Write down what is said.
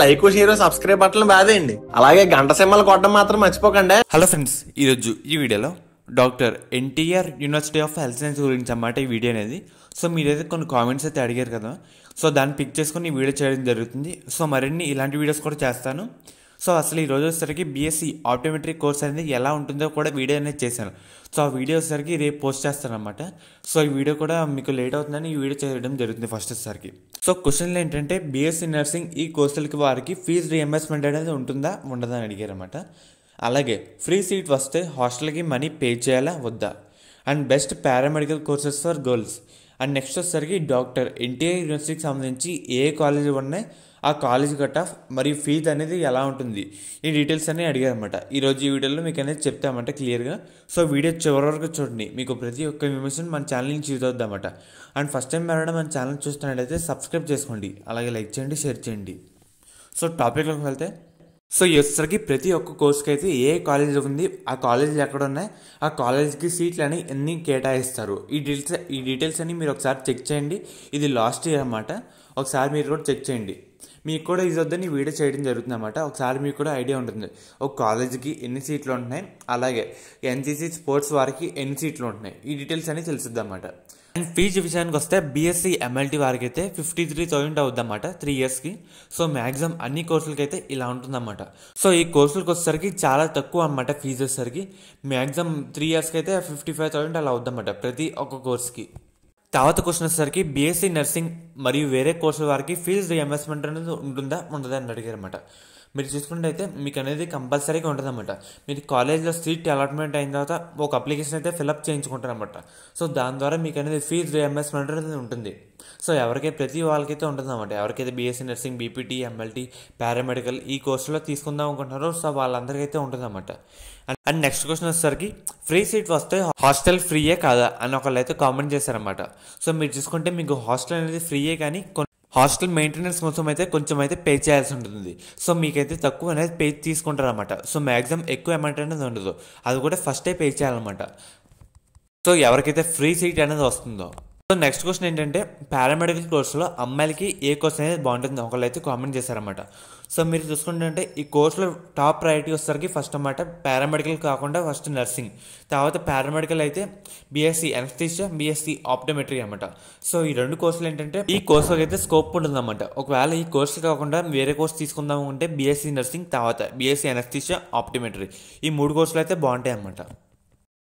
like share subscribe button బాధేయండి అలాగే గంట సింహలు కొట్టడం మాత్రం మర్చిపోకండి హలో ఫ్రెండ్స్ ఈరోజు ఈ వీడియోలో doctor NTR university of health science గురించి అన్నమాట ఈ వీడియో అనేది సో మీరైతే కొన్ని కామెంట్స్ అయితే అడిగారు కదా సో దాన్ని పిక్ చేసుకొని ఈ వీడియో చేయడం జరుగుతుంది సో మరిన్ని ఇలాంటి వీడియోస్ కూడా చేస్తాను సో అసలు ఈ రోజు వచ్చేసరికి బీఎస్సీ ఆప్టోమెట్రిక్ కోర్స్ అనేది ఎలా ఉంటుందో కూడా వీడియో అనేది చేశాను సో ఆ వీడియో వచ్చేసరికి రేపు పోస్ట్ చేస్తాను అనమాట సో ఈ వీడియో కూడా మీకు లేట్ అవుతుందని ఈ వీడియో చేయడం జరుగుతుంది ఫస్ట్ వచ్చేసరికి సో క్వశ్చన్లు ఏంటంటే బీఎస్సీ నర్సింగ్ ఈ కోర్సులకి వారికి ఫీజు రీఎంబర్స్మెంట్ అనేది ఉంటుందా ఉండదా అని అడిగారన్నమాట అలాగే ఫ్రీ సీట్ వస్తే హాస్టల్కి మనీ పే చేయాలా వద్దా and best paramedical courses for girls and next వచ్చేసరికి డాక్టర్ ఎన్టీఆర్ యూనివర్సిటీకి సంబంధించి ఏ కాలేజీ ఉన్నాయి ఆ కాలేజ్ కట్ ఆఫ్ మరియు ఫీజు అనేది ఎలా ఉంటుంది ఈ డీటెయిల్స్ అన్నీ అడిగారనమాట ఈరోజు ఈ వీడియోలో మీకు అనేది చెప్తామంట క్లియర్గా సో వీడియో చివరి వరకు చూడండి మీకు ప్రతి ఒక్క ఇన్ఫర్మేషన్ మన ఛానల్ నుంచి యూజ్ అవుద్దామట అండ్ ఫస్ట్ టైం ఎవరైనా మన ఛానల్ చూస్తున్నట్టయితే సబ్స్క్రైబ్ చేసుకోండి అలాగే లైక్ చేయండి షేర్ చేయండి సో టాపిక్లోకి వెళ్తే సో ఈ వచ్చేసరికి ప్రతి ఒక్క కోర్స్కి అయితే ఏ కాలేజ్ ఉంది ఆ కాలేజీలు ఎక్కడ ఉన్నాయి ఆ కాలేజ్కి సీట్లు అని ఎన్ని కేటాయిస్తారు ఈ డీటెయిల్స్ ఈ డీటెయిల్స్ అన్ని మీరు ఒకసారి చెక్ చేయండి ఇది లాస్ట్ ఇయర్ అనమాట ఒకసారి మీరు కూడా చెక్ చేయండి మీకు కూడా ఇది వద్దని వీడియో చేయడం జరుగుతుంది అనమాట ఒకసారి మీకు కూడా ఐడియా ఉంటుంది ఒక కాలేజీకి ఎన్ని సీట్లు ఉంటున్నాయి అలాగే ఎన్సీసీ స్పోర్ట్స్ వారికి ఎన్ని సీట్లు ఉంటున్నాయి ఈ డీటెయిల్స్ అన్నీ తెలుసుద్ది అండ్ ఫీజు విషయానికి వస్తే బీఎస్సీ ఎంఎల్టీ వారికి అయితే ఫిఫ్టీ త్రీ థౌజండ్ అవుద్దన్నమాట త్రీ ఇయర్స్కి సో మ్యాక్సిమం అన్ని కోర్సులకి అయితే ఇలా ఉంటుందన్నమాట సో ఈ కోర్సులకు వచ్చేసరికి చాలా తక్కువ అనమాట ఫీజు వచ్చేసరికి మ్యాక్సిమం త్రీ ఇయర్స్కి అయితే ఫిఫ్టీ ఫైవ్ థౌసండ్ అలా అవుద్దన్నమాట ప్రతి ఒక్క కోర్స్కి తర్వాత క్వశ్చన్ వచ్చేసరికి బీఎస్సీ నర్సింగ్ మరియు వేరే కోర్సుల వారికి ఫీజు రీఎంబర్స్మెంట్ అనేది ఉంటుందా ఉండదా అని అడిగారు అనమాట మీరు అయితే మీకు అనేది కంపల్సరీగా ఉంటుంది అనమాట మీరు కాలేజ్లో సీట్ అలాట్మెంట్ అయిన తర్వాత ఒక అప్లికేషన్ అయితే ఫిలప్ అనమాట సో దాని ద్వారా మీకు అనేది ఫీజు రియంబర్స్మెంట్ అనేది ఉంటుంది సో ఎవరికైతే ప్రతి వాళ్ళకైతే ఉంటుందన్నమాట ఎవరికైతే BSc nursing BPT MLT paramedical ఈ కోర్సులో తీసుకుందాం అనుకుంటున్నారో సో వాళ్ళందరికైతే ఉంటుందన్నమాట అండ్ నెక్స్ట్ క్వశ్చన్ వచ్చేసరికి ఫ్రీ సీట్ వస్తే హాస్టల్ ఫ్రీయే కాదా అని ఒకళ్ళు అయితే కామెంట్ చేశారనమాట సో మీరు చూసుకుంటే మీకు హాస్టల్ అనేది ఫ్రీయే కానీ కొన్ని హాస్టల్ మెయింటెనెన్స్ కోసం అయితే కొంచెం అయితే పే చేయాల్సి ఉంటుంది సో మీకైతే తక్కువ అనేది పే తీసుకుంటారనమాట సో మ్యాక్సిమం ఎక్కువ అమౌంట్ అనేది ఉండదు అది కూడా ఫస్టే పే చేయాలన్నమాట సో ఎవరికైతే ఫ్రీ సీట్ అనేది వస్తుందో సో నెక్స్ట్ క్వశ్చన్ ఏంటంటే పారామెడికల్ కోర్సులో అమ్మాయిలకి ఏ కోర్స్ అనేది బాగుంటుంది ఒకళ్ళు అయితే కామెంట్ చేశారన్నమాట సో మీరు చూసుకుంటే ఈ కోర్సులో టాప్ ప్రయారిటీ వచ్చేసరికి ఫస్ట్ అన్నమాట పారామెడికల్ కాకుండా ఫస్ట్ నర్సింగ్ తర్వాత పారామెడికల్ అయితే బీఎస్సీ ఎనస్థీషియా బీఎస్సీ ఆప్టోమెట్రీ అనమాట సో ఈ రెండు కోర్సులు ఏంటంటే ఈ కోర్సులకు అయితే స్కోప్ ఉంటుందన్నమాట ఒకవేళ ఈ కోర్సు కాకుండా వేరే కోర్సు తీసుకుందాము అంటే బీఎస్సీ నర్సింగ్ తర్వాత బీఎస్సీ ఎన్ఎస్టీషియా ఆప్టోమెట్రీ ఈ మూడు కోర్సులు అయితే బాగుంటాయి అన్నమాట